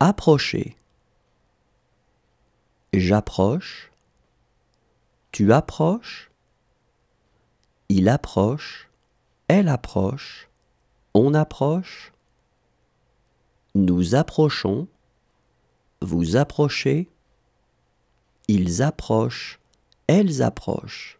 approcher. J'approche. Tu approches. Il approche. Elle approche. On approche. Nous approchons. Vous approchez. Ils approchent. Elles approchent.